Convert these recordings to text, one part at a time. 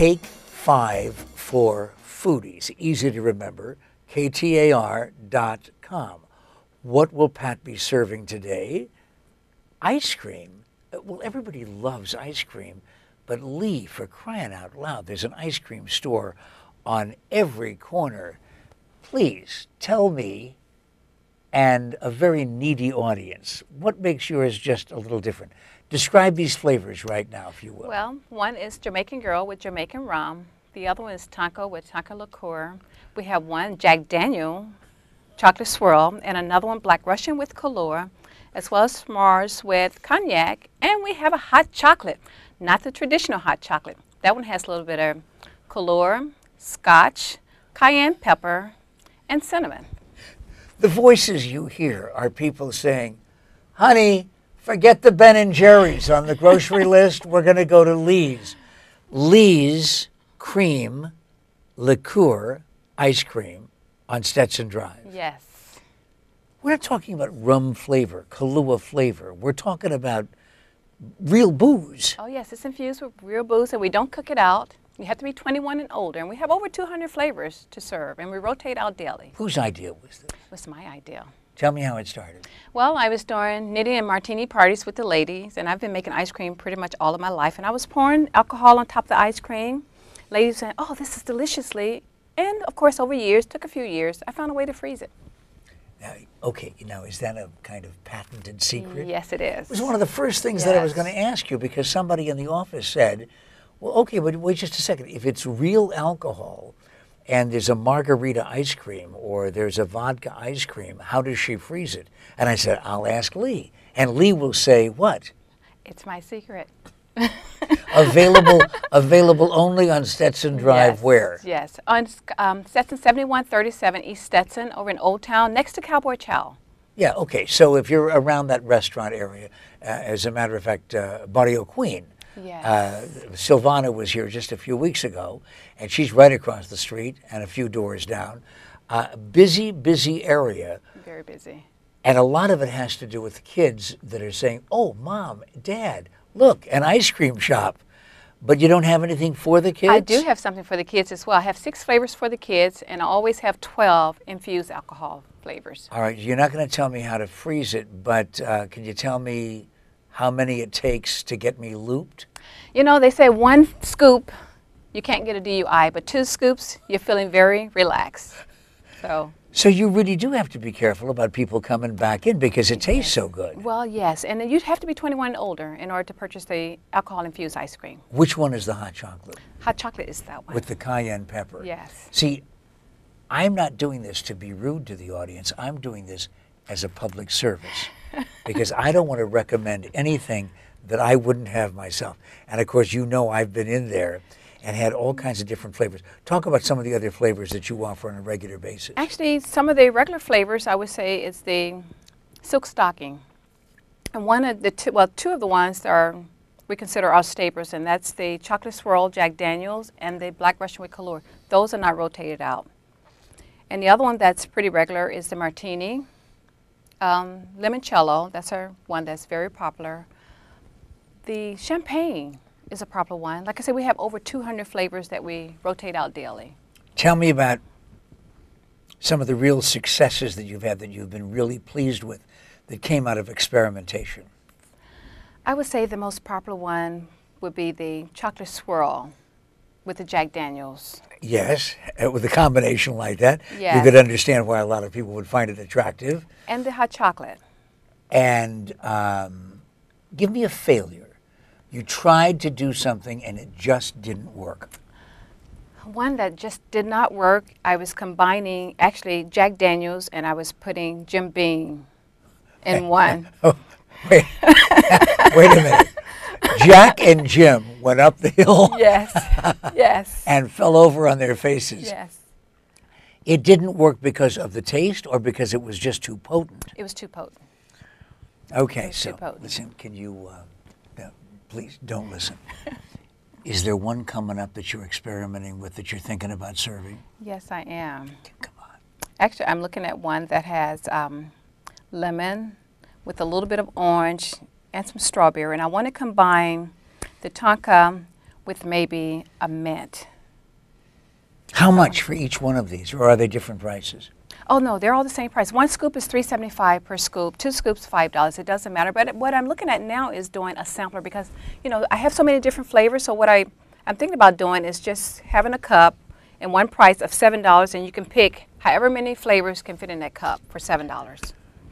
Take Five for Foodies. Easy to remember, ktar.com. What will Pat be serving today? Ice cream. Well, everybody loves ice cream, but Lee, for crying out loud, there's an ice cream store on every corner. Please tell me and a very needy audience what makes yours just a little different. Describe these flavors right now, if you will. Well, one is Jamaican Girl with Jamaican rum. The other one is taco with taco liqueur. We have one Jack Daniel chocolate swirl and another one Black Russian with Kahlua, as well as Mars with cognac. And we have a hot chocolate, not the traditional hot chocolate. That one has a little bit of Kahlua, scotch, cayenne pepper, and cinnamon. The voices you hear are people saying, honey, Forget the Ben and Jerry's on the grocery list. We're going to go to Lee's. Lee's cream liqueur ice cream on Stetson Drive. Yes. We're not talking about rum flavor, Kahlua flavor. We're talking about real booze. Oh, yes, it's infused with real booze, and we don't cook it out. You have to be 21 and older, and we have over 200 flavors to serve, and we rotate out daily. Whose idea was this? It was my idea. Tell me how it started. Well, I was doing knitting and martini parties with the ladies, and I've been making ice cream pretty much all of my life. And I was pouring alcohol on top of the ice cream. Ladies saying, "Oh, this is deliciously," and of course, over years, took a few years, I found a way to freeze it. Now, okay, now is that a kind of patented secret? Yes, it is. It was one of the first things yes. that I was going to ask you because somebody in the office said, "Well, okay, but wait just a second. If it's real alcohol." and there's a margarita ice cream or there's a vodka ice cream. How does she freeze it? And I said, I'll ask Lee. And Lee will say, What? It's my secret. available available only on Stetson Drive yes, where? Yes, on um, Stetson 7137 East Stetson over in Old Town next to Cowboy Chow. Yeah, okay. So if you're around that restaurant area, uh, as a matter of fact, uh, Barrio Queen, Yes. Uh, Silvana was here just a few weeks ago, and she's right across the street and a few doors down. Uh, busy, busy area. Very busy. And a lot of it has to do with kids that are saying, oh, mom, dad, look, an ice cream shop. But you don't have anything for the kids? I do have something for the kids as well. I have six flavors for the kids, and I always have 12 infused alcohol flavors. All right, you're not going to tell me how to freeze it, but uh, can you tell me how many it takes to get me looped? You know, they say one scoop, you can't get a DUI, but two scoops, you're feeling very relaxed. So. So you really do have to be careful about people coming back in because it tastes yes. so good. Well, yes, and you would have to be 21 and older in order to purchase the alcohol-infused ice cream. Which one is the hot chocolate? Hot chocolate is that one. With the cayenne pepper. Yes. See, I'm not doing this to be rude to the audience. I'm doing this as a public service. because I don't want to recommend anything that I wouldn't have myself. And of course, you know I've been in there and had all kinds of different flavors. Talk about some of the other flavors that you offer on a regular basis. Actually, some of the regular flavors I would say is the silk stocking. And one of the two, well, two of the ones are we consider our staples, and that's the chocolate swirl Jack Daniels and the black Russian with Color. Those are not rotated out. And the other one that's pretty regular is the martini um, limoncello, that's our one that's very popular. The champagne is a proper one. Like I said, we have over 200 flavors that we rotate out daily. Tell me about some of the real successes that you've had that you've been really pleased with that came out of experimentation. I would say the most popular one would be the chocolate swirl with the Jack Daniels. Yes, uh, with a combination like that, yes. you could understand why a lot of people would find it attractive. And the hot chocolate. And um, give me a failure. You tried to do something and it just didn't work. One that just did not work, I was combining actually Jack Daniels and I was putting Jim Beam in one. Oh, wait. wait a minute. Jack and Jim went up the hill. Yes. Yes. and fell over on their faces. Yes. It didn't work because of the taste or because it was just too potent. It was too potent. Okay, so potent. listen, can you uh, no, please don't listen. Is there one coming up that you're experimenting with that you're thinking about serving? Yes, I am. Come on. Actually, I'm looking at one that has um, lemon with a little bit of orange and some strawberry. And I want to combine the tonka with maybe a mint. How much for each one of these, or are they different prices? Oh no, they're all the same price. One scoop is three seventy five per scoop. Two scoops five dollars. It doesn't matter. But what I'm looking at now is doing a sampler because you know I have so many different flavors. So what I I'm thinking about doing is just having a cup and one price of seven dollars, and you can pick however many flavors can fit in that cup for seven dollars.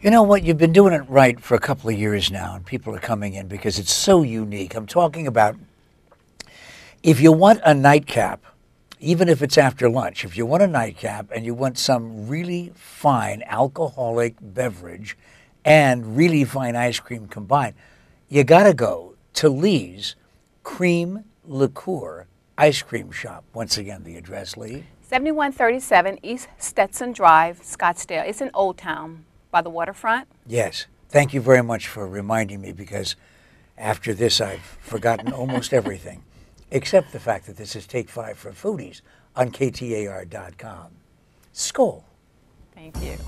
You know what? You've been doing it right for a couple of years now, and people are coming in because it's so unique. I'm talking about if you want a nightcap, even if it's after lunch, if you want a nightcap and you want some really fine alcoholic beverage and really fine ice cream combined, you got to go to Lee's Cream Liqueur Ice Cream Shop. Once again, the address, Lee. 7137 East Stetson Drive, Scottsdale. It's in Old Town by the waterfront? Yes. Thank you very much for reminding me because after this, I've forgotten almost everything, except the fact that this is Take Five for Foodies on KTAR.com. Skull. Thank you.